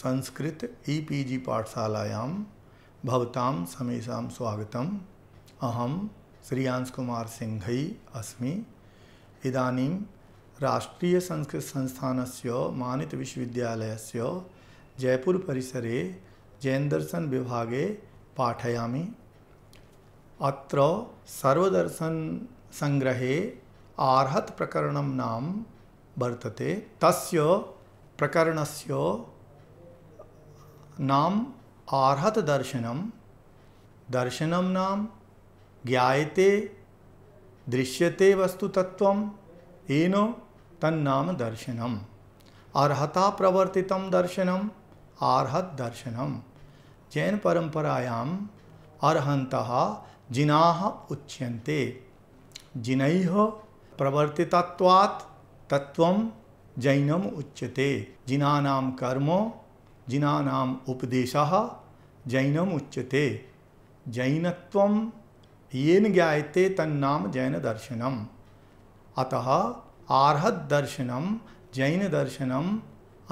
Sanskrit E P G पाठशालायां भवतां समेषां स्वागतम् अहं श्रियांशकुमार सिंघई अस्मि इदानीं राष्ट्रीयसंस्कृतसंस्थानस्य मानितविश्वविद्यालयस्य जयपुरपरिसरे विभागे पाठयामि अत्र आर्हत प्रकरण नाम वर्तते तस्य प्रकरणस्य नाम आर्हत दर्शनम दर्शनम नाम ज्ञायते दृश्यते तत्व एनो तन्नाम दर्शनम अर्हता प्रवर्तित दर्शनम आर्हत दर्शनम जैन परंपरायाम अर्हंत जिना उच्यन्ते जिन प्रवर्तितत्वात् तत्व जैनम उच्यते जिनानाम कर्म जिनानाम उपदेश जैनम उच्यते जैन येन ज्ञाते तन्नाम जैन दर्शनम अतः आर्हत दर्शनम जैन दर्शनम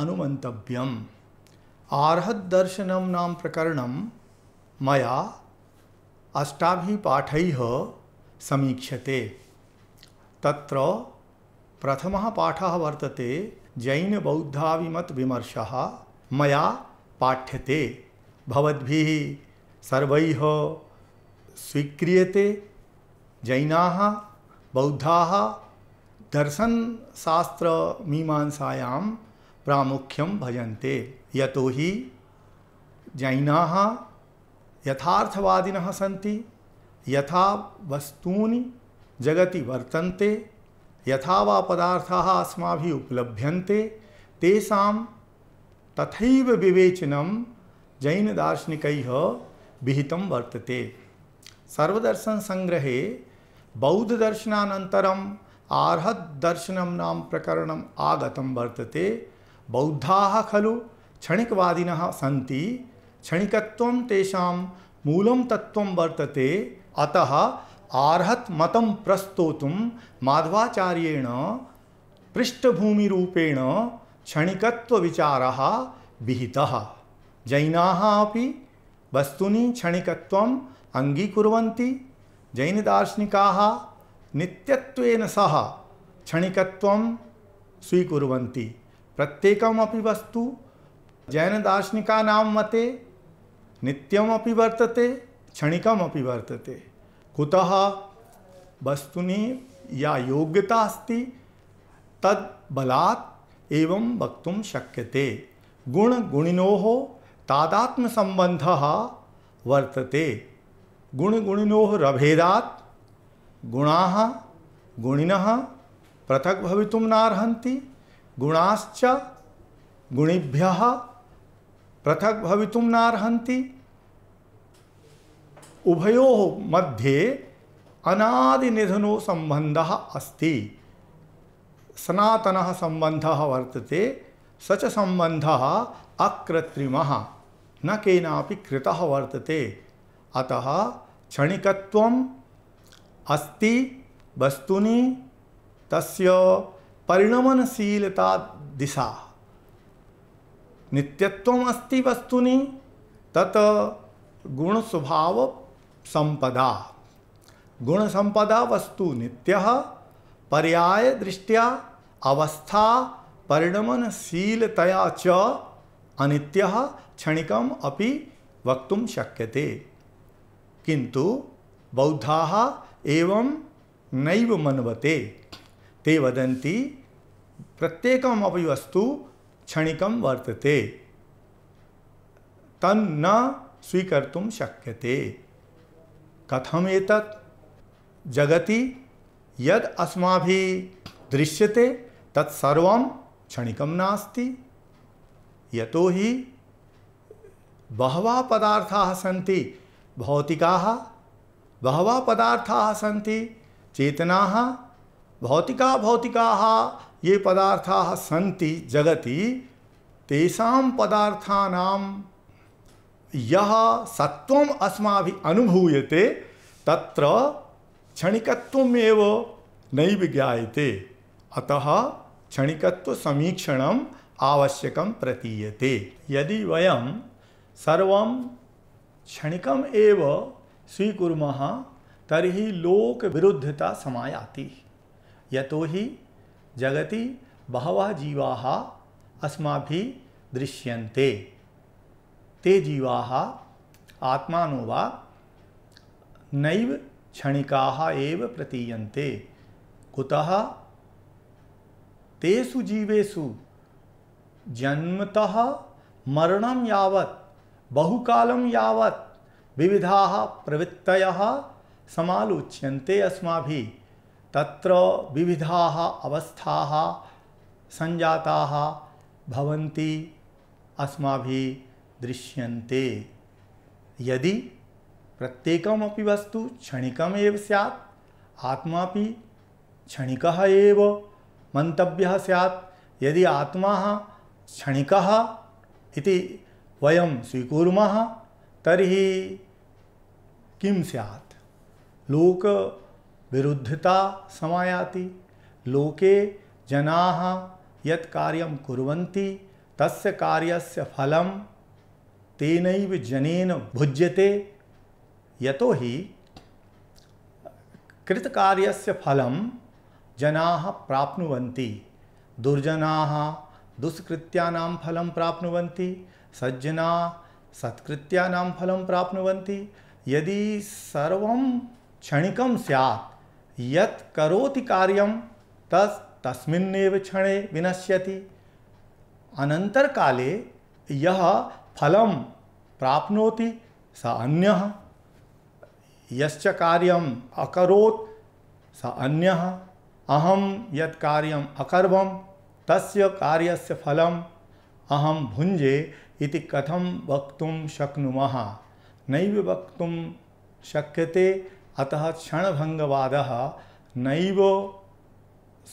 अनुमंतव्यम आर्हत दर्शनम नाम प्रकरणम मया अष्टाभिपाठ समीक्षते तत्र प्रथम पाठ वर्तते जैनबौद्धाविमत विमर्शः मया पाठ्यते भवद्भि सर्व स्वीक्रियते जैना बौद्धा दर्शन शास्त्र मीमांसायां प्रामुख्यम भजन्ते यतो हि जैना यथार्थवादिनः सन्ति यथा वस्तूनि जगति वर्तन्ते यथा वा पदार्थाः अस्माभिः उपलभ्यन्ते तेषां तथा विवेचनम जैन दार्शनिक विहित वर्तते सर्वदर्शन संग्रहे बौद्ध दर्शनानंतरम आर्हत दर्शन नाम प्रकरणम आगत वर्तते बौद्धा खलु क्षणिकवादिन सी क्षणिकत्व तेषां तत्व वर्तते अतः आर्हत मत प्रस्तोतुं माध्वाचार्येण पृष्ठभूमिपेण क्षणिकत्व विचार विहिता जैना अभी वस्तुनि क्षणिकव अंगीकुवन्ति जैन दार्शनिका नित्यत्वेन सह क्षणिकव स्वीकुवन्ति प्रत्येकमपि वस्तु जैन दार्शनिकानां मते नित्यमपि वर्तते क्षणिकमपि वर्तते कुतः वस्तुनि या योग्यता अस्ति तद् बलात् एवं वक्तुम शक्यते गुण गुणिनो तादात्म संबंध वर्तते गुण गुणिनो रभेदात गुणा गुणिन पृथक भवितुम नारहंति गुणाश्च गुणिभ्य पृथक भवितुम नारहंति उभयो मध्ये अनादिनिधनो संबंध अस्ति सनातनः सम्बन्धः वर्तते स च सम्बन्धः अकृत्रिमः न केनापि कृतः वर्तते अतः क्षणिकत्वम् अस्ति वस्तुनि तस्य परिणमनशीलता दिशा नित्यत्वम् अस्ति वस्तुनि तत् गुणस्वभावसम्पदा गुणसम्पदा वस्तु नित्यः पर्याय दृष्टिया अवस्था परिणमनशीलतया च अनित्य क्षणिकम अपि वक्तुम शक्यते किंतु बौद्धा एवं नैव मनवते ते वदी प्रत्येक वस्तु क्षणिक वर्तते तन्न स्वीकर्तुं कथमेत कथमेतत् जगति यद अस्मा भी दृश्यते तत्सर्व क्षणिक नास्ति यतो ही बहवा पदार्था सन्ति भौतिका बहवा पदार्था सन्ति चेतना भौतिका भौतिका ये पदार्था सन्ति जगति तेषां पदार्थानां यह सत्वम अस्माभि अनुभूयते तत्र क्षणिकत्वमेव नई ज्ञाते अतः क्षणिकत्व समीक्षण आवश्यक प्रतीयते यदि वयम सर्व क्षणिकम एव स्वीकुर्मः तर्हि लोक विरुद्धता समायाति यतो हि जगति बहव जीवा अस्माभिः दृश्यन्ते ते जीवा आत्मा नैव क्षणिका एव प्रतीयते कुतः तेसु जीवेशु जन्मतः मरण यावत् बहुकालं यावत् विविधा प्रवृत्तयः समालोच्यन्ते अस्माभिः तत्र विविधाः अवस्थाः सञ्जाताः भवन्ति अस्माभिः दृश्यन्ते यदि प्रत्येक वस्तु क्षणिक सैत् आत्मा क्षणिक मंतव्य सैत् यदि आत्मा क्षणिक वयम वयं तरी कि किं स्यात् लोकविरुद्धता समायाति लोके जनाः यत् कार्यं कुर्वन्ति तस्य कार्यस्य फलम तेनैव जनेन भुज्यते यतो हि कृतकार्यस्य फलं जनाः प्राप्नुवन्ति दुर्जनाः दुष्कृत्यानां फलं प्राप्नुवन्ति सज्जना सत्कृत्यानां फलं प्राप्नुवन्ति यदि सर्वं क्षणिकं स्यात् यत् करोति कार्यं तस् तस्मिन्नेव क्षणे विनश्यति अनन्तरकाले यः फलं प्राप्नोति सः अन्यः यश्च कार्यम अकरोत् स अन्य अहम यद कार्यम अकर्वम तस्य कार्यस्य फलम अहम भुंजे इति कथम वक्त शक्नुमः नैव वक्त शक्यते अतः क्षणभंगवाद नैव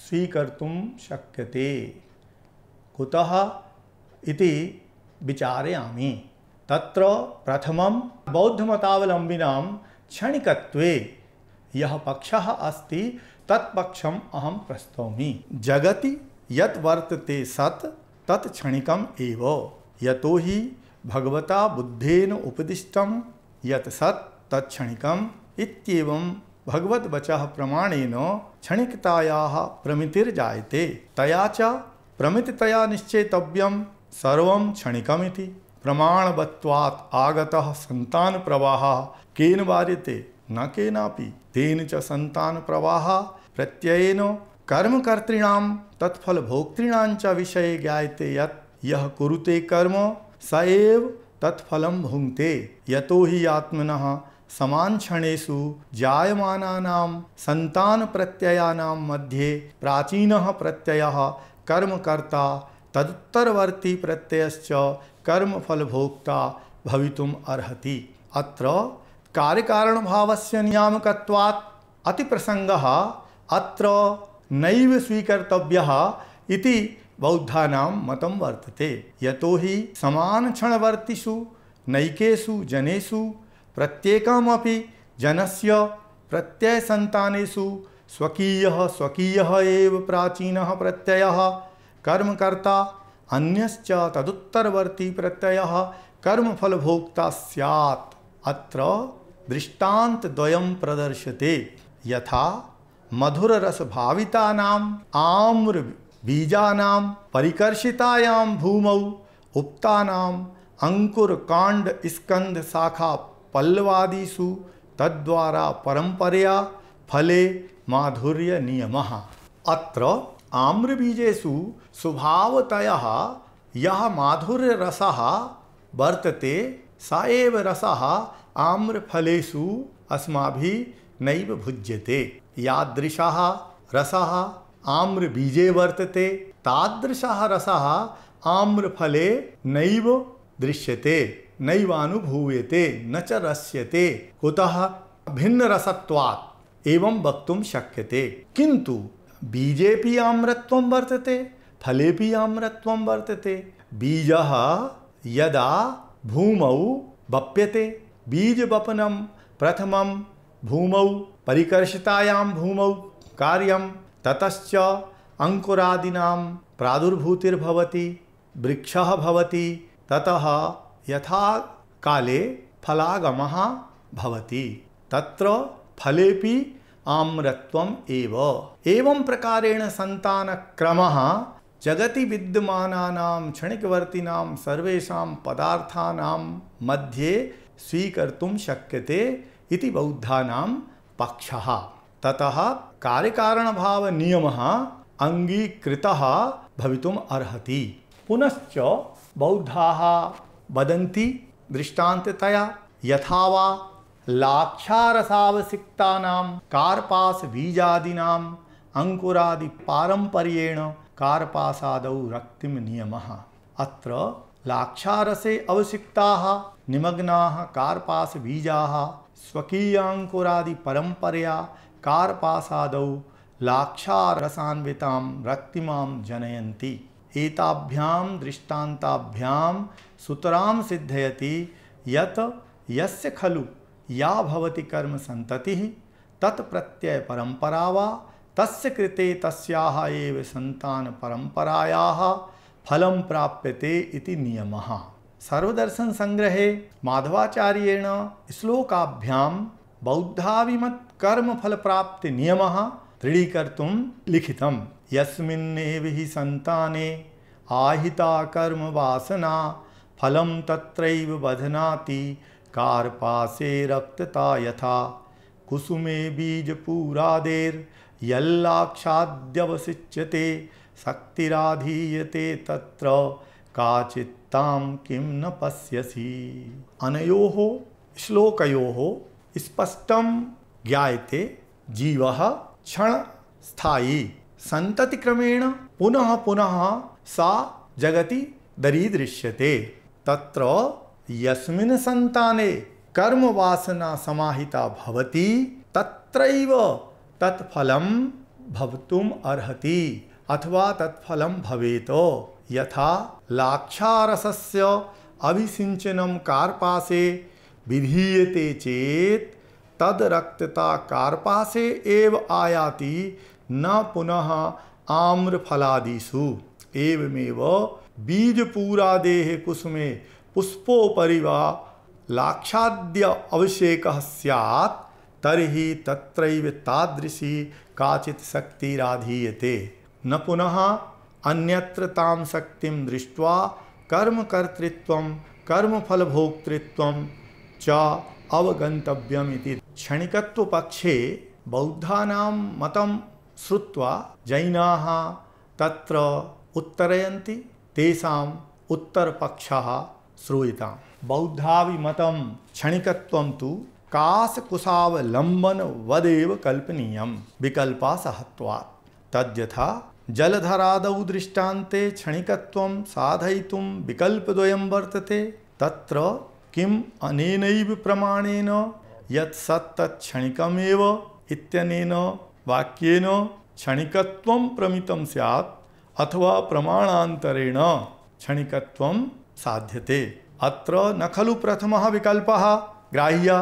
स्वीकर्तुम शक्यते कुतः इति विचारयामि तत्र प्रथमं बौद्धमतावलम्बिनां क्षणिकत्वे यह पक्ष अस्ति तत्पक्षम् अहम प्रस्तौमी जगति यत् वर्तते सत् तत् क्षणिकम् एव यतो हि भगवता बुद्धेन उपदिष्टं यत सत तत् क्षणिकम् इत्येवं भगवद्वचः प्रमाणेन क्षणिकतायाः प्रमितिर्जायते तया च प्रमितितया निश्चेतव्यं सर्वं क्षणिकमिति प्रमाणवत्वात् आगतः संतान प्रवाह केन वार्यते न केनापि तेन च संतान प्रवाह प्रत्ययेन कर्मकर्तृणां तत्फल भोक्तृणाम च विषये ज्ञायते यत् यः कुरुते कर्म स एव तत्फलं भुङ्क्ते यतो हि आत्मनः समान क्षणेशु जायमानानां संतान प्रत्ययानां मध्ये प्राचीनः प्रत्ययः कर्मकर्ता तदुत्तरवर्ती प्रत्ययश्च कर्म फल भोक्ता भवितुम अर्हति अत्र कार्य कारण भाव से नियामकवात् अति प्रसंग अत्र नैव स्वीकर्तव्य इति बौद्धानां मतं वर्तते यतो हि समान क्षणवर्तिषु नैकेषु जनेषु प्रत्येकमपि जनस्य प्रत्ययसन्तानेषु स्वकीयः स्वकीयः एव प्राचीनः प्रत्ययः कर्मकर्ता अन्यश्च तदुत्तरवर्ती प्रत्यय कर्मफल भोक्ता सैत् अत्र दृष्टांत द्वयम प्रदर्शते यथा मधुर रस भावितानाम आम्र बीजानाम परिकर्षितायाम भूमौ उक्तानाम अंकुर कांड स्कंद शाखा पल्लवादिषु तद्वारा परंपरया फले माधुर्य नियम अत्र आम्रबीजेषु स्वभावतय यहाँ माधुर्यरस वर्तते सस आम्रफलेशु अस्म नुज्यते यादृश रस भुज्यते आम्रबीजे वर्तते तादृश रस आम्रफले नैव दृश्यते नैवानुभूयते न च रस्यते कुतः भिन्नरसत्वात् एवं वक्तुं शक्यते किन्तु बीजेपी आम्रत्व वर्तते फलेपि आम्रत्व वर्तते बीज यदा भूमौ बप्यते बीज बपनम प्रथम भूमौ परिकर्षितायां भूमौ कार्यम ततश्च अंकुरादीना प्रादुर्भूतिर्भवति वृक्ष भवति ततः यथा काले फलागमः भवति तत्र फलेपि आम्रत्व एव एवं प्रकारेण संतान क्रम जगति विद्यमानानां क्षणिकवर्तिनां सर्वेषां पदार्थानां मध्ये स्वीकर्तुं शक्यते इति बौद्धानां पक्षः ततः कार्यकारणभावनियमः अङ्गीकृतः भवितुम् अर्हति पुनश्च बौद्धाः वदन्ति दृष्टान्ततया यथा वा लाक्षारसावसिक्तानां अंकुरादि पारंपर्येण कार्पासादौ रक्ति नियम अत्र लाक्षारसे अवसिक्ताः निमग्नाः कार्पासबीजाः स्वकीयाङ्कुरादिपरम्परया कार्पासादौ लाक्षारसान्वितां रक्तिमां जनयन्ति एताभ्यां दृष्टान्ताभ्यां सुतरां सिद्धयति यत् यस्य खलु या भवति कर्म संतति तत्प्रत्यय परंपरा वा तस्य कृते तस्याः एव संतान परंपरायाः फलं प्राप्यते इति नियमः सर्वदर्शन संग्रहे माधवाचार्येण श्लोकाभ्यां प्राप्ति नियमः दृढीकर्तुं लिखितं यस्मिन्नेव हि संताने आहिता कर्म वासना फलं तत्रैव बधनाति कार्पासे रक्तता यथा कुसुमे बीजपूरादेर यल्लाक्षाद्यवसिच्यते शक्तिराधीयते तत्र काचित्ताम किम न पश्यसी अनयो श्लोकयो स्पष्टम ज्ञायते जीव क्षण स्थायी संतति क्रमेण पुनः पुनः सा जगति दरीदृश्यते तत्र यस्मिन संताने कर्म वासना समाहिता भवती तत्रैव तत्फलम भवतुम अर्हति अथवा तत्फलम भवेत यथा लाक्षारसस्य अभिसिंचनम कार्पासे विधीयते चेत तद रक्तता कार्पासे एव आयाति न पुनः आम्रफलादिषु एवमेव देह कुसुमे पुष्पोपरी व लाक्षाद्य अभिषेक स्यात् तरी तत्रैव काचि शक्तिराधीय न पुनः अन्यत्र ताम शक्ति दृष्ट्वा कर्मकर्तृत्व कर्मफलभोक्तृत्व च क्षणिकपक्षे क्षणिकत्व पक्षे बौद्धानां जैना त्र जैनाः तत्र उत्तरयन्ति श्रूयता बौद्धाभिमत क्षणिक तो काश कुशावलंबन वदेव कल्पनीय विकल्पा सहत्वात् तद्यथा जलधरादौ दृष्टान्ते क्षणिकत्वं साधयितुं विकल्पद्वयं वर्तते तत्र किम अनेनैव प्रमाणेन यत् सत्तत्क्षणिकमेव इत्यनेन वाक्येन क्षणिकत्वं प्रमितं स्यात् अथवा प्रमाणान्तरेण क्षणिकत्वं साध्यते अत्र न खलु प्रथम विकल्प ग्राह्य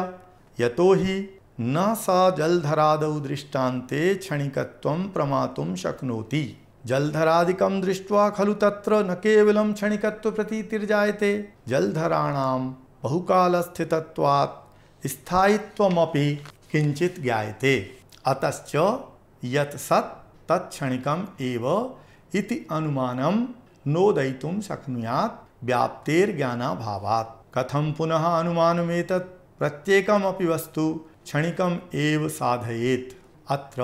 यतो हि न सा जलधराद दृष्टान्ते क्षणिकत्वं प्रमातुं शक्नोति जलधरादिकं दृष्ट्वा खलु तत्र न केवलं क्षणिकत्वप्रतीतिर्जायते जलधराणां बहुकालस्थितत्वात् स्थायित्वमपि किञ्चित् ज्ञायते अतश्च यत् सत् तत्क्षणिकम् एव इति अनुमानं नोदयितुं शक्नुयात् व्याप्तेर व्याप्तेर्ज्ञानाभावात् कथम पुनः अनुमानमेत प्रत्येकमपि वस्तु क्षणिकम एव साधयेत अत्र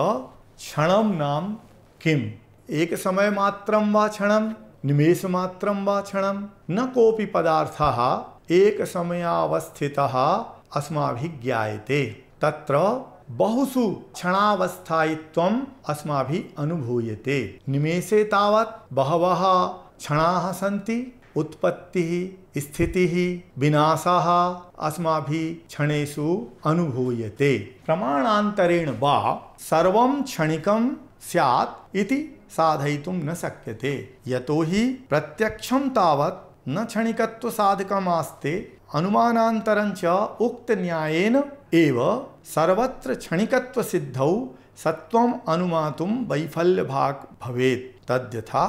क्षणम नाम किम एक समय मात्रम व क्षणम निमेष मात्रम व क्षणम न कोपि पदार्थ एक समयावस्थित अस्माभिज्ञायते तत्र बहुसु क्षणावस्थायित्व अस्माभि अनुभूयते निमेषे तावत् बहवः क्षणाः सन्ति उत्पत्ति स्थिति विनाशा अस्माभि क्षणेशु अनुभूयते प्रमाणांतरेण वा सर्व क्षणिक सैत् इति साधय न शक्य थे यतो ही प्रत्यक्षं तावत न क्षणिकत्व आस्ते अनुमानान्तरं च उक्त न्यायेन एव सर्वत्र क्षणिकत्व सिद्धौ सत्वम अनुमातुम वैफल्य भाग भवेत तद्यथा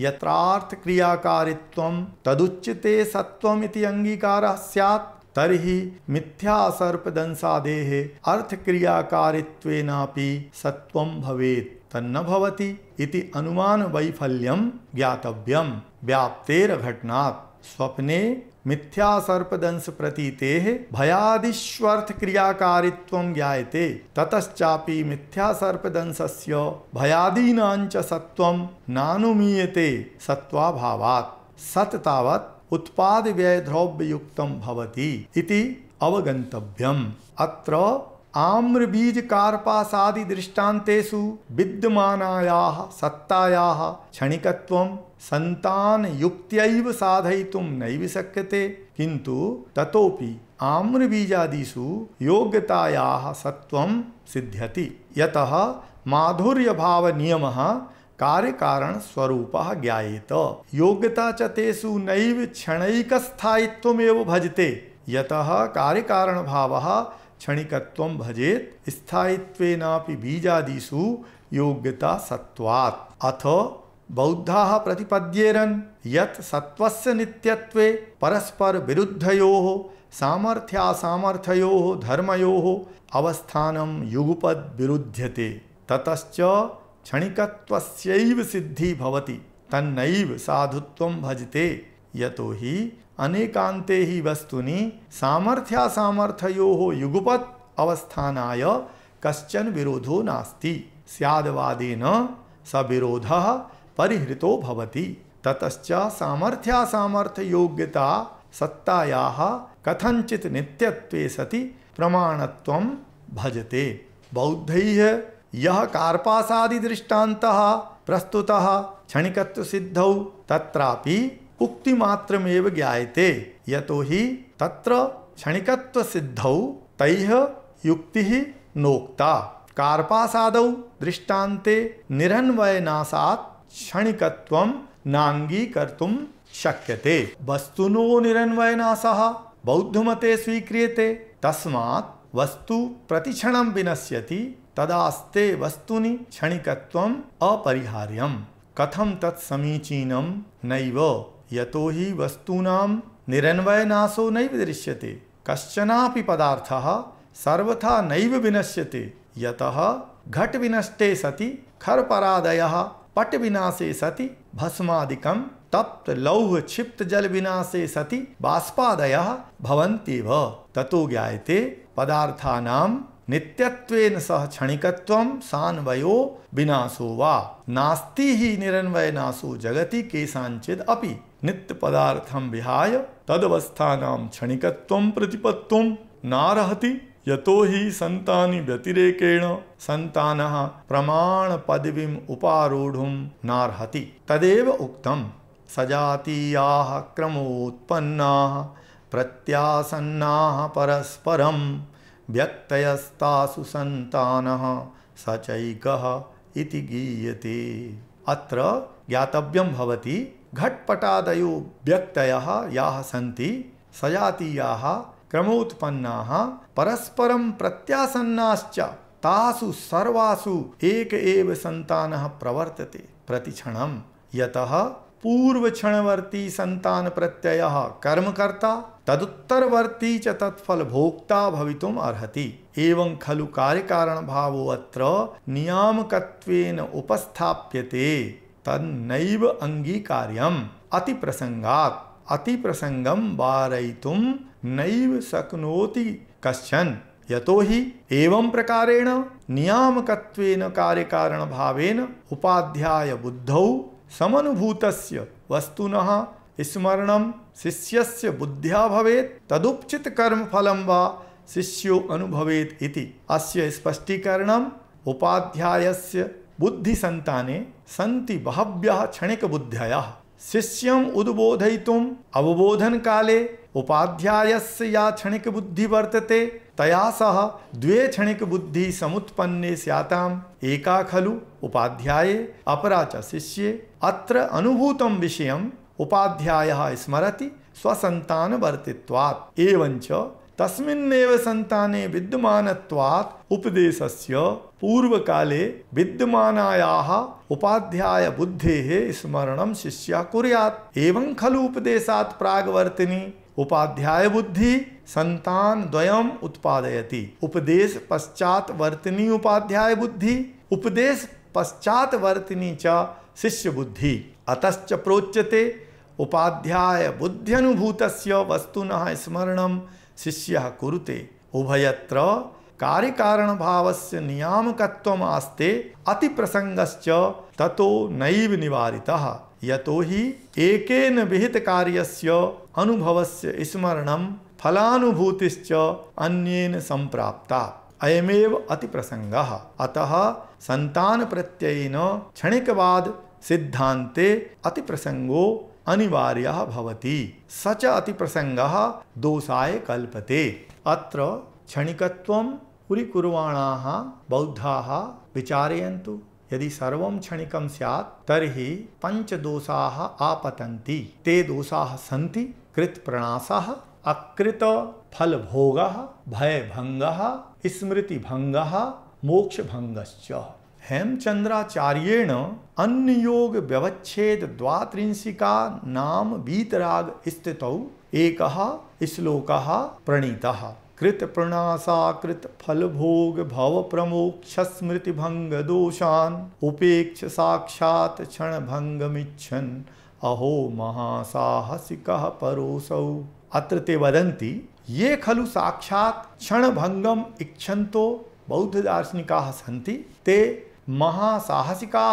यत्रार्थ क्रियाकारित्व तदुच्यते सत्वम अंगीकार सैत् तरी मिथ्या सर्पदंसादेह अर्थ क्रियाकारित्वेनापि सत्वम भवेत् तन्न भवति इति अनुमान वैफल्यम ज्ञातव्यम व्याप्तेर घटनात् स्वप्ने मिथ्या सर्पदंश प्रतीते भयादिश्वर्थ क्रियाकारित्व ज्ञायते ततश्चापि मिथ्या सर्पदंशस्य भयादीनाञ्च सत्वं नानुमीयते सत्वाभावात् सत् उत्पाद व्यय द्रव्य युक्तम भवति इति अवगंतव्यम अत्र आम्र बीज कार्पासादि दृष्टान्तेषु विद्यमानायाः सत्तायाः क्षणिकत्वं संतान युक्त साधय तुम नैव शक्यते किंतु तथोपि आम्र बीजादीसु योग्यता सत्व सिद्ध्यति यत माधुर्य भाव नियम कार्य कारण स्वरूप ज्ञात योग्यता चेसु तेषु नैव क्षणिक स्थायित्वमेव भजते यत कार्य कारण भाव क्षणिक भजेत स्थायित्व बीजादीसु योग्यता सत्वात् अथ बौद्धा प्रतिपद्येरन यत सत्वस्य नित्यत्वे परस्पर विरुद्धयो सामर्थ्यासामर्थ्यो धर्मयो अवस्थानम युगपद विरुध्यते ततश्च क्षणिकत्वस्यैव सिद्धि भवति तन्नैव साधुत्वं भजते यतो हि अनेकान्ते हि वस्तुनि सामर्थ्यासामर्थ्यो युगपत् अवस्थानाय कश्चन विरोधो नास्ति स्यादवादेन स विरोधः परिहृतो भवति ततश्च सामर्थ्यासामर्थ्य योग्यता सत्तायाः कथंचित नित्यत्वे सति प्रमाणत्व भजते बौद्ध यह कार्पासादि दृष्टांत प्रस्तुत क्षणिकत्व सिद्धौ तत्रापि उक्तिमात्रमेव ज्ञायते यतो हि तत्र क्षणिकत्व सिद्धौ तैः युक्ति नोक्ता कार्पासादौ दृष्टान्ते निरन्वयनासात् क्षणिकत्व नांगीकर्तुम शक्यते वस्तुनो बौद्ध मते स्वीक्रिय तस्मा वस्तु प्रतिक्षणं विनश्यति तदास्ते वस्तुनि क्षणिकत्वम् अपरिहार्यम् कथम तत् समीचीनं नैव यतो हि वस्तूनां निरन्वयनाशो नैव दृश्यते कश्चनापि पदार्थ सर्वथा नैव विनश्यते यतः विनष्टे सति खरपरादयः पट विनाशे सति भस्मादिकम तप्त लौह क्षिप्त जल विनाशे सति बाष्पादय भवन्ति व ततो ज्ञायते नित्यत्वेन सह क्षणिकत्वम सान्वयो विनाशो वा नास्ति ही निरन्वय नाशो जगति केशांचिद अपि नित्य पदार्थम विहाय तदवस्थानाम क्षणिकत्वम प्रतिपत्तुम नारहति यतो हि सन्तानि व्यतिरेकेण सन्तानः प्रमाणपदवीम् उपारोढुं नार्हति तदेव उक्तं सजातीयाः क्रमोत्पन्नाः प्रत्यासन्नाः परस्परं व्यक्तयस्तासु सन्तानः स चैकः इति गीयते अत्र ज्ञातव्यं भवति घट्पटादयो व्यक्तयः याः सन्ति सजातीयाः क्रमोत्पन्ना परस्परम प्रत्यासन्नाश्च तासु सर्वासु एक एव संतान प्रवर्तते प्रतिक्षण यतः पूर्व क्षणवर्ती संतान प्रत्यय कर्मकर्ता तदुत्तरवर्ती च तत्फल भोक्ता भवितुम अर्हति एवं खलु कार्य कारण भावो अत्र नियामकत्वेन उपस्थाप्यते तन्नैव अंगीकार्यम अति प्रसंगात अति प्रसंगम वारयितुम नैव शक्नोति कश्चन यतो ही एवं प्रकारेण नियामकत्वेन कार्यकारण भावेन उपाध्याय बुद्धौ समनुभूतस्य वस्तुनः स्मरण शिष्यस्य बुद्ध्या भवेत् तदुपचित कर्म फलम वा शिष्यो अनुभवेत इति अस्य स्पष्टीकरण उपाध्यायस्य बुद्धि संताने संति बहव्य क्षणिक बुद्धया शिष्यम उद्बोधयितुम अवबोधन काले उपाध्याय से या क्षणिक बुद्धि वर्तते तया सह द्वे क्षणिक बुद्धि समुत्पन्ने स्याताम एका खलु उपाध्याय अपरा च शिष्य अत्र अनुभूतम विषय उपाध्याय स्मरति स्वसंतान वर्तित्वात् एवं च तस्मिन्नेव संताने विद्यमानत्वात् उपदेशस्य पूर्व काले विद्यमानायाः उपाध्याय बुद्धे स्मरण शिष्य कुर्यात् एवं खलु उपदेशात प्रागवर्तिनी उपाध्याय बुद्धि संतान द्वयम् उत्पादयति उपदेश पश्चात वर्तनी उपाध्याय बुद्धि उपदेश पश्चात वर्तनी च शिष्य बुद्धि अतच प्रोच्यते उपाध्याय बुद्ध्यनुभूत वस्तुन स्मरण शिष्य कुरुते उभयत्र कार्य कारण भाव से नियामकत्व आस्ते अति प्रसंगश्च ततो नैव निवारितः यतो ही एकेन विहित कार्यस्य अनुभवस्य स्मरणम फलानुभूतिश्च अन्येन संप्राप्ता अयमेव अति प्रसंग अतः संतान प्रत्ययन क्षणिकवाद सिद्धांते अति प्रसंगो अनिवार्य भवति सच अति प्रसंग दोषाय कल्पते अत्र क्षणिकत्वम उरीकुर्वाण बौद्धा विचारयन्तु यदि सर्व क्षणिक सैत् तरी पंचदोषा आपतंती ते दोषा सी कृत प्रणासा अकृत फल भोग भय भंग स्मृति भंग मोक्ष भंगश्च हेमचंद्राचार्येण अन्य योग व्यवच्छेद द्वांशिका नाम वीतराग स्थित एक श्लोक प्रणीता कृत प्रणासाकृत फल भोग भव प्रमोक्ष स्मृति भंग दोषान उपेक्ष साक्षात क्षण भंग मिच्छन अहो महासाहसिक परोसौ अत्र ते वदन्ति ये खलु इच्छन तो बौद्ध दार्शनिका सन्ति ते महासाहसिका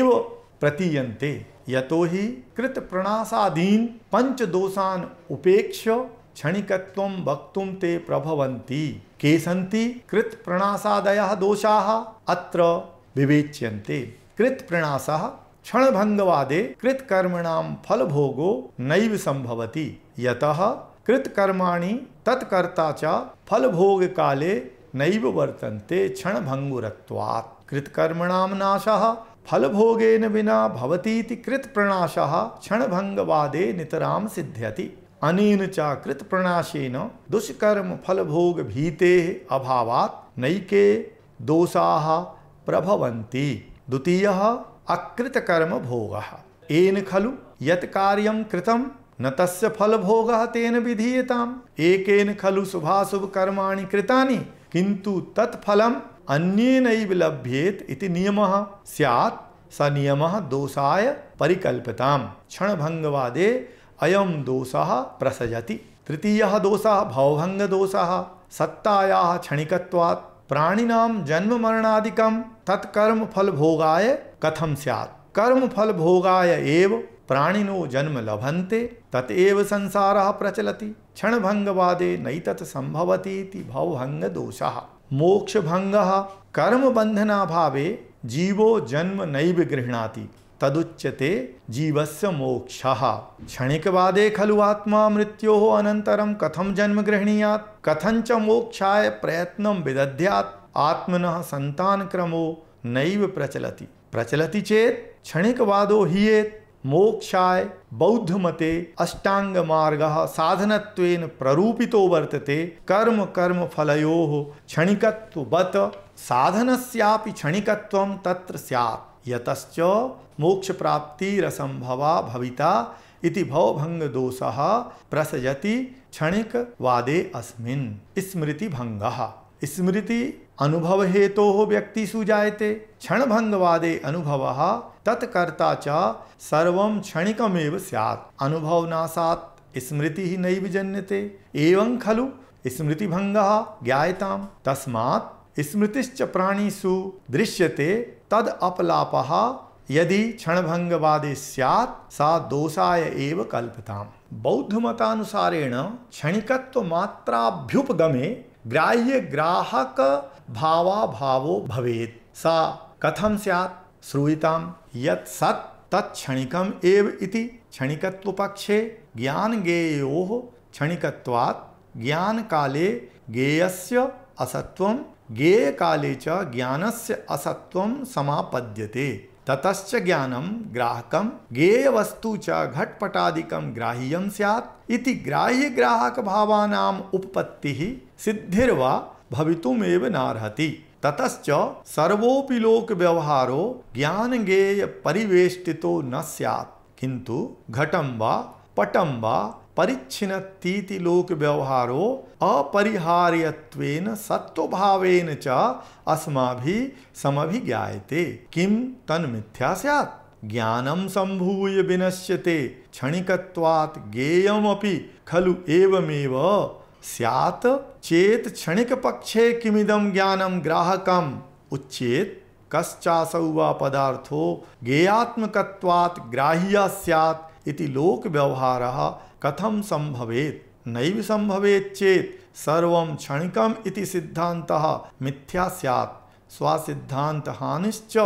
इव प्रतीयन्ते यतो हि पंच दोषान उपेक्ष्य क्षणिकत्वं वक्त ते प्रभवन्ति के सन्ति कृत प्रणासादयः दोषाः अत्र विवेच्यन्ते कृत प्रणासः क्षणभङ्गवादे कृतकर्मणां फलभोगो नैव सम्भवति यतः कृतकर्माणि तत्कर्ता च काले नैव वर्तन्ते क्षणभङ्गुरत्वात् कृतकर्मणां नाशः फलभोगेन विना भवतीति कृतप्रणाशः क्षणभङ्गवादे नितरां सिद्ध्यति अनेन च कृत प्रणाशेन दुष्कर्म फलभोग भीते अभावात् नैके दोषा प्रभवन्ति द्वितीय अकृत कर्म भोग एन खलु यत कार्यम कृतम न तस्य फल भोग तेन विधीयताम एकेन खलु शुभाशुभ कर्माणि कृतानि किंतु तत्फलम अन्य नैव लभ्येत इति नियमः स्यात् स नियमः दोषाय परिकल्पताम क्षण भंगवादे अयम दोषा प्रसजति तृतीय दोष भावभंग दोषा सत्ताया क्षणिकवात् प्राणीना जन्म मरणादीक तत्कर्म फल भोगाय कथम सैत् कर्म फल भोगाय एव प्राणिनो जन्म लभन्ते ततएव संसार प्रचलति क्षण भंगवादे नई तत् संभवती भवभंग दोषा मोक्ष भंग कर्म बंधना भावे जीवो जन्म नैव गृहणाति तदुच्यते जीवस्य मोक्ष क्षणिकवादे खलु आत्मा मृत्यो अनंतरम कथम जन्म गृहणीयात कथं च मोक्षाय प्रयत्न विदध्यात् आत्मन संतान क्रमो नैव प्रचलति प्रचलति चेत क्षणिकवादो हियेत मोक्षाय बौद्ध मते अष्टांग साधन प्ररूपितो वर्तते कर्म कर्म फलयोः क्षणिकत्ववत साधनस्यापि क्षणिकत्वं तत्र स्यात् यतश्च मोक्ष रसंभवा भविता इति भवभंग दोष प्रसजति क्षणिक वादे अस्मिन स्मृति भंग स्मृति अनुभव हेतु तो व्यक्ति सुजायते क्षण भंग वादे अनुभव तत्कर्ता च सर्व क्षणिकमेव सैत् अनुभव स्मृति ही नई जन्यते एवं खलु स्मृति भंग ज्ञाता तस्मात् स्मृतिश्च प्राणीसु दृश्यते तद अपलापः यदि क्षणभंगवादे स्यात् सा दोषाय एव कल्पताम बौद्ध मतानुसारेण क्षणिकत्व मात्राभ्युपगमे ग्राह्य ग्राहक भावा भावो भवेत सा कथम स्यात् श्रूयताम यत् सत् तत्क्षणिकम एव इति क्षणिकत्व पक्षे ज्ञान गेयो क्षणिकत्वात् ज्ञान काले गेयस्य असत्वम गेय काले च ज्ञानस्य असत्वम समापद्यते ततश्च ज्ञानम ग्राहक गेय वस्तु च घटपटादिकम ग्राह्य सैत् इति ग्राह्य ग्राहक भावना उपपत्ति सिद्धिर्वा भवितुमेव नार्हति ततच सर्वोपि लोक व्यवहारो ज्ञान गेय परिवेष्टितो न सैत् किंतु घटम वा पटम वा परिच्छिन तीति लोक व्यवहारो अपरिहार्यत्वेन सत्वभावेन च अस्माभि समभिज्ञायते किम तन मिथ्या स्यात् ज्ञानम संभूय विनश्यते क्षणिकत्वात् गेयमपि खलु एवमेव स्यात् चेत क्षणिक पक्षे किमिदं ज्ञानं ग्राहकम उच्चेत कश्चासौ वा पदार्थो गेयात्मकत्वात् ग्राह्य स्यात् इति लोक व्यवहार कथम संभवेत नैव संभवेत चेत सर्व क्षणिकम इति सिद्धांत मिथ्या सैत् स्वासिद्धांत हानिश्च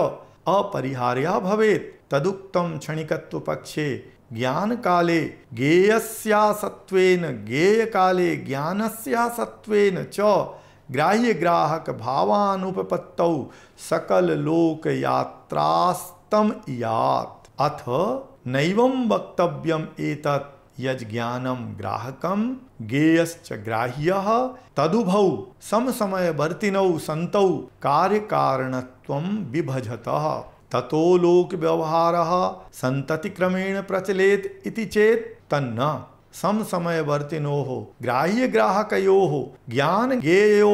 अपरिहार्य भवेत तदुक्तम क्षणिकत्व पक्षे ज्ञान काले गेयस्यासत्वेन गेय काले ज्ञानस्यासत्वेन च ग्राह्य ग्राहक भावानुपपत्तौ सकल लोक यात्रास्तम यात अथ नैवम वक्तव्यम एतत् यज्ञानम ग्राहकम गेयश्च ग्राह्य तदुभ समय वर्तिनौ संतौ कार्य कारण विभजत ततो लोक व्यवहार संतति क्रमेण प्रचलेत इति चेत तन्न समय वर्तिनो ग्राह्य ग्राहको ज्ञान गेयो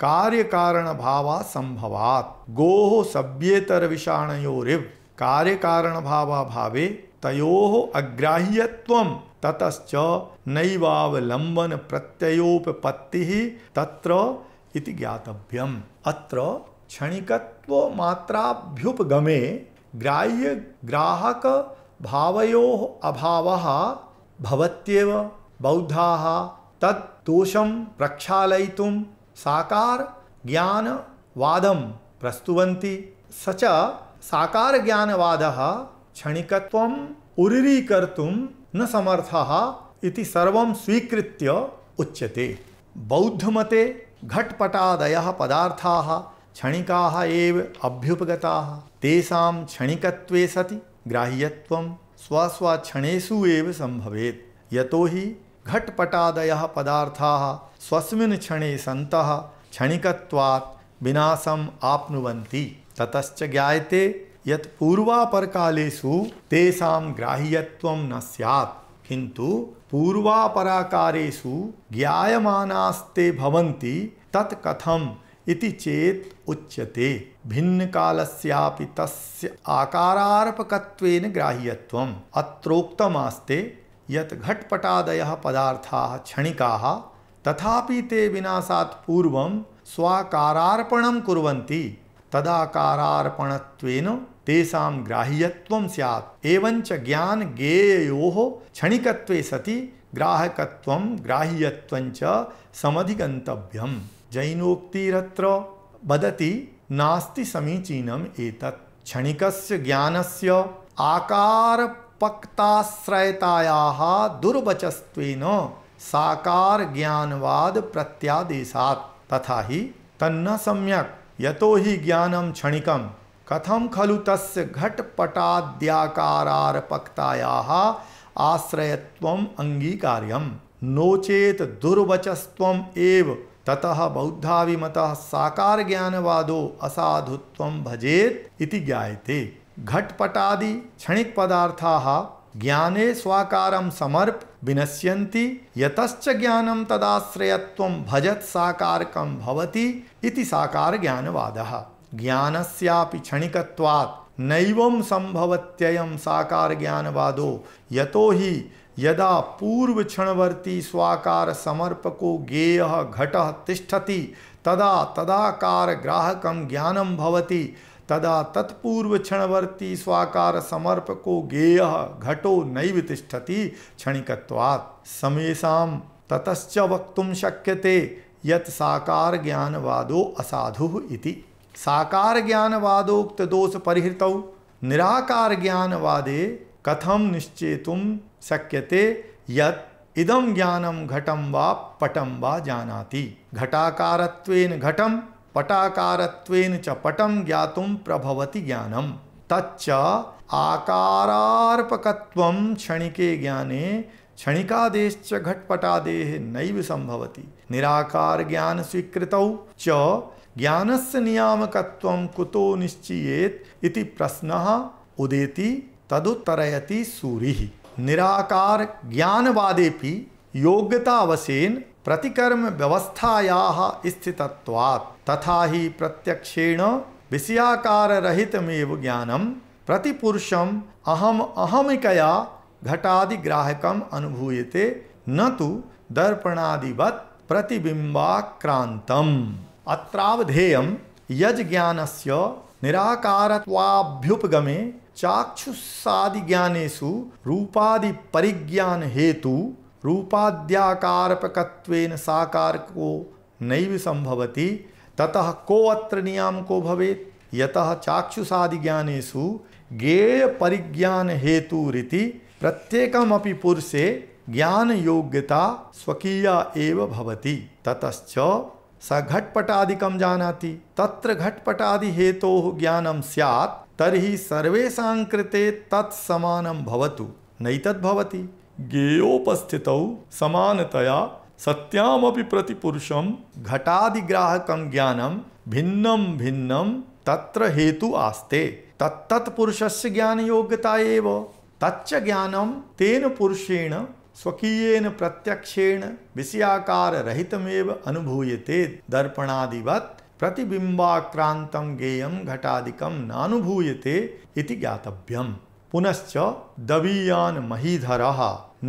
कार्य कारण भावा संभवात हो सभ्येतर रिव कार्य कारण भावा भावे तयो अग्राह्यत्व ततच नैवावलंबन प्रत्योपत्ति तत्र इति ज्ञातव्यम अत्र क्षणिकत्व ग्राह्य ग्राहक भावयो अभाव भवत्येव बौद्धा तत् दोषम प्रक्षालयितुं साकार ज्ञानवादं प्रस्तुवन्ति स च साकारज्ञानवादः क्षणिकत्व उरीकर्तुम न समर्थ इति सर्व स्वीकृत्य उच्यते बौद्ध मते घटपटादय पदार्थ क्षणिका एव अभ्युपगता तेसाम क्षणिकत्वे सति ग्राह्यत्वं स्वस्वक्षणेषु एव संभवेत् यतो हि घटपटादय पदार्थ स्वस्मिन् क्षणे सन्तः क्षणिकत्वात् विनाशम् आप्नुवन्ति ततश्च ज्ञायते यत पूर्वापर कालेषु तेषाम ग्राह्यत्व न सैत् किंतु पूर्वापराकारेषु ज्ञायमानास्ते भवन्ति तत् कथम इति चेत उच्यते भिन्न कालस्यापि तस्य आकारार्पकत्वेन ग्राह्यत्वम् अत्रोक्तमास्ते यत् घटपटादयः पदार्थाः क्षणिकाः तथापि ते विनाशात् पूर्वं स्वाकारार्पणं कुर्वन्ति तदाकारार्पणत्वेन तेषा ग्राह्यत्व सैत् एवंच ज्ञान गेयो क्षणिकत्वे सति ग्राहकत्व ग्राह्यत्व समधिगंतव्यम जैनोक्तिरत्र वदति नास्ति समीचीनम एतत् क्षणिकस्य ज्ञानस्य आकार पक्ताश्रयतायाः दुर्वचस्त्वेन साकार ज्ञानवाद प्रत्यादेशात् तथा ही तन्न सम्यक यतो ही ज्ञानम क्षणिकम कथम खलु तस् घटपटाद्याकारारपक्ताया आश्रयत्व अंगीकार्यम नोचेत दुर्वचस्व एव ततः बौद्धाभिमत साकार ज्ञानवादो असाधुत्व भजेत इति ज्ञायते घटपटादि क्षणिक पदार्था ज्ञाने स्वाकार समर्प विनश्यन्ति यतश्च ज्ञानम तदाश्रयत्व भजत साकारकम भवति इति साकार ज्ञानवादः ज्ञानस्यापि क्षणिकत्वात् नैवं संभवत्ययम साकार ज्ञानवादो यतो ही यदा पूर्व क्षणवर्ती स्वाकार समर्पको गेय घट तिष्ठति तदा तदाकार ग्राहक ज्ञानम भवति तदा तत्पूर्व क्षणवर्ती स्वाकार समर्पको गेय घटो नैव तिष्ठति क्षणिकत्वात् समेषां ततच वक्त शक्यते यत् साकार ज्ञानवादो असाधु इति साकार ज्ञानवादोक्त दोष परिहृत निराकार ज्ञानवादे कथम निश्चेत शक्यते यत इदम ज्ञानम घटम व पटम व जानाति घटाकार घटम पटाकार च पटम ज्ञात प्रभवति ज्ञानम तच्च आकारापक क्षणिके ज्ञाने क्षणिकादेश घटपटादेह नैव संभवति निराकार ज्ञान स्वीकृत च ज्ञानस्य नियामकत्वं कुतो निश्चयेत इति उदेति तदुत्तरयति सूरी निराकार ज्ञानवादेपि योग्यतावशेन प्रतिकर्म व्यवस्थायाः स्थितत्वात् तथा ही प्रत्यक्षेण विषयाकार रहितमेव ज्ञानम प्रतिपुरुषम अहम अहमिकया घटादिग्राहकम अनुभूयते न तो दर्पणादिवत प्रतिबिंबाक्रांतम अत्रावधेयम यज ज्ञानस्य निराकारत्वाभ्युपगमे चाक्षुषादि ज्ञानेषु रूपादि हेतु रूपाद्याकारपकत्वेन साकार को नैव संभवति ततः को अत्र नियम को भवेत यतः चाक्षुषादि ज्ञानेषु गेय परिज्ञान हेतु रीति प्रत्येकमपि पुरुषे ज्ञान योग्यता स्वकीया एव भवति ततश्च स घटपटादिकम जानाति तत्र घटपटादि हेतो ज्ञानम स्यात् तर्हि सर्वेषां कृते तत्समानं भवतु नैतद्भवति गेयोपस्थितौ समानतया सत्यामपि प्रतिपुरुषं घटादिग्राहकं ज्ञानं भिन्नं भिन्नं तत्र हेतु आस्ते तत्तत् पुरुषस्य ज्ञानयोग्यता एव तच्च ज्ञानं तेन पुरुषेण स्वकीयेन प्रत्यक्षेण विषयाकार रहितमेव अनुभूयते दर्पणादिवत प्रतिबिंबाक्रांत गेयम घटादिकम नानुभूयते इति ज्ञातव्यम पुनश्च दवीयान महीधर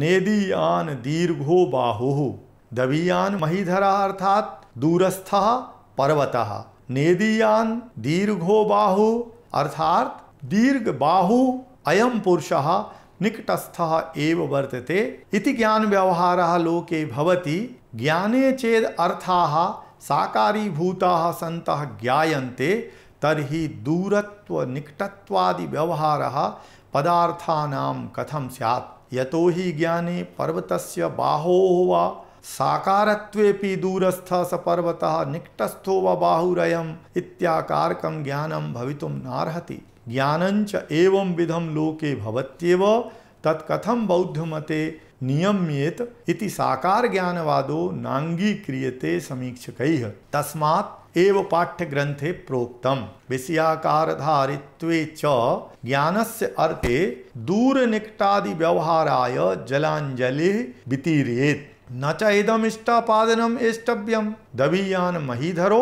नेदीयान दीर्घो बाहु दवीयान महीधर अर्थात दूरस्थ पर्वत नेदीयान दीर्घो बाहु अर्थात दीर्घ बाहु अयम पुरुषः निकटस्थः एव वर्तते इति ज्ञान ज्ञानव्यवहारः लोके भवति ज्ञाने चेद् अर्थाः साकारीभूताः सन्तः ज्ञायन्ते तर्हि दूरत्व निकटत्वादि दूरत्वनिकटत्वादिव्यवहारः पदार्थानां कथं स्यात् यतो हि ज्ञाने पर्वतस्य बाहोः वा साकारत्वेपि दूरस्थः पर्वतः निकटस्थो वा बाहुरयम् इत्याकारकं ज्ञानं भवितुं नार्हति ज्ञानंच एवं विधम लोके भवत्येव तत्कथम बौद्ध मते नियम्येत इति साकार ज्ञानवादो नांगी क्रियते समीक्षक तस्मात् एव पाठ्य ग्रंथे प्रोक्तम विषयाकार धारित्वे च ज्ञानस्य अर्थे दूर निकटादि व्यवहाराय जलांजलि वितीर्येत न च इदम इष्टापादनम इष्टव्यम दबीयान महीधरो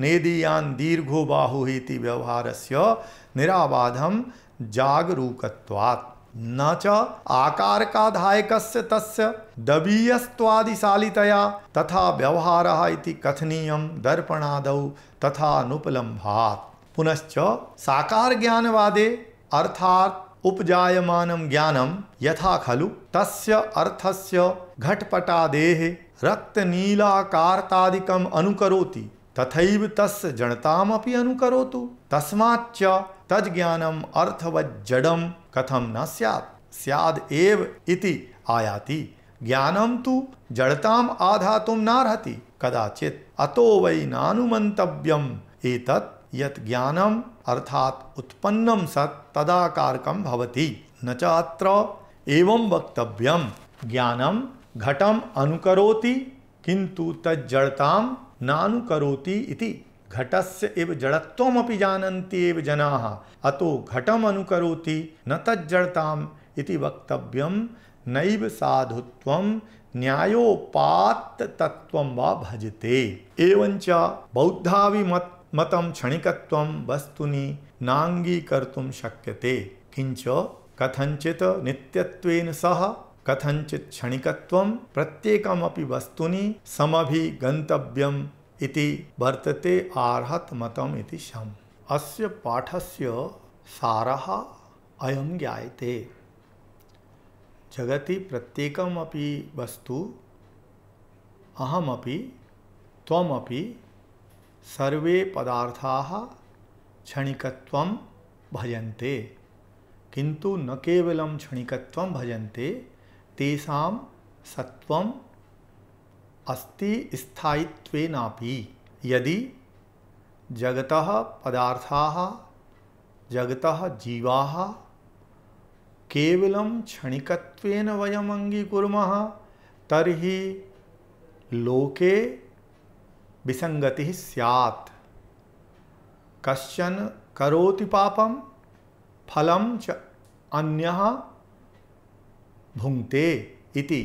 नेदीयान दीर्घो बाहुति व्यवहार से निराबाधम जागरूकवात् न च आकार का धायक तस् दबीयस्वादिशालितया तथा व्यवहार कथनीय दर्पणाद तथा अनुपलम्भात पुनश्च साकार ज्ञानवादे अर्थात उपजायमानं ज्ञानम यथा खलु तस्य अर्थस्य घटपटादेः रक्तनीलाकार्तादिकम् अनुकरोति तथा तस् जड़तामपि तो तस्माच्च तज ज्ञानम अर्थवत जडम कथम न स्यात् सियाद एव इति आयाति ज्ञानम तु जड़ताम आधातुम नारहति कदाचित अतो वै नानुमंतव्यम एतत् यत ज्ञानम अर्थात उत्पन्नम सत् तदाकारकम भवति न च अत्र एवं वक्तव्यम ज्ञानम घटम अनुकरोति किंतु तज्जड़ताम नानु करोति इति घटस्य इव जड़त्वमपि जानन्ति एव जनाः अतो घटम अनुकरोति न तज्जड़ताम इति वक्तव्यम नैव साधुत्वम न्यायोपात तत्व वा भजते एवंच बौद्धावि मत मतम क्षणिकत्व वस्तुनि नांगीकर्तुम शक्यते किंच कथंचित नित्यत्वेन सह कथंचित क्षणिक प्रत्येक वस्तु समभि गंतव्यम इति वर्तते आर्हत मतम इति शम अस्य पाठस्य सारः अयम ज्ञायते जगति प्रत्येक वस्तु अहमपि त्वमपि सर्वे पदार्थाः क्षणिकत्वं भजन्ते किंतु न केवल क्षणिकत्व भजन्ते तेषां सत्वम् अस्ति स्थायित्वेनापि यदि जगतः पदार्थाः जगतः जीवाः केवलं क्षणिकत्वेन वयम् अङ्गीकुर्मः तर्हि लोके विसङ्गतिः स्यात् कश्चन करोति पापं फलं च अन्यः भुंक्ते इति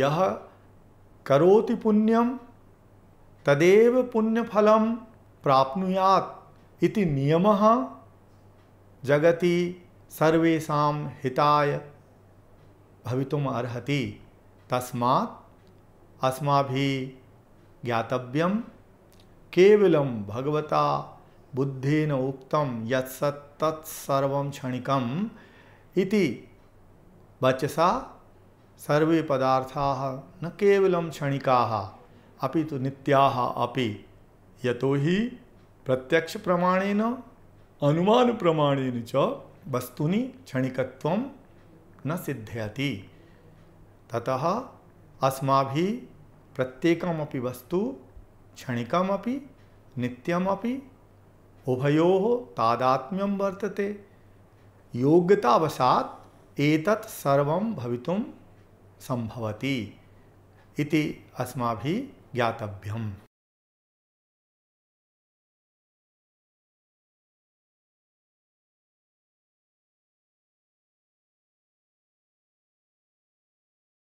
यह करोति पुण्यम तदेव पुण्यफल प्राप्त इति नियमः जगति सर्वेशा हिताय भवितुम तस्मा तस्मात् अस्माभि ज्ञातव्यम केवलम भगवता बुद्धेन उक्त यत्सत् क्षणिक वचसा सर्वे पदार्था न कवल क्षणिका अपि तो नित्या यतो ही प्रत्यक्ष प्रमाणेन अनुमान प्रमाणेन च वस्तुनि क्षणिकत्व न सिद्धयति ततः अस्माभि प्रत्येकमपि वस्तु क्षणिकमपि नित्यमपि उभयोः तादात्म्यं वर्तते योग्यतावशात् एतत् सर्वं भवितुं संभवति इति अस्माभिः ज्ञातव्यम्